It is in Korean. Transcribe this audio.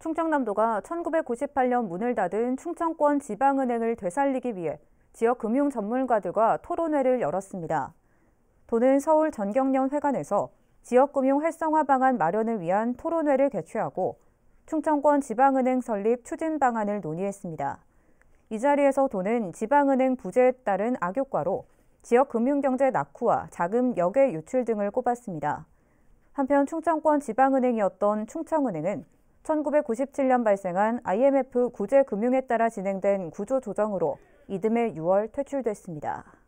충청남도가 1998년 문을 닫은 충청권 지방은행을 되살리기 위해 지역 금융 전문가들과 토론회를 열었습니다. 도는 서울 전경련 회관에서 지역금융 활성화 방안 마련을 위한 토론회를 개최하고 충청권 지방은행 설립 추진 방안을 논의했습니다. 이 자리에서 도는 지방은행 부재에 따른 악효과로 지역 금융경제 낙후와 자금 역외 유출 등을 꼽았습니다. 한편 충청권 지방은행이었던 충청은행은 1997년 발생한 IMF 구제금융에 따라 진행된 구조조정으로 이듬해 6월 퇴출됐습니다.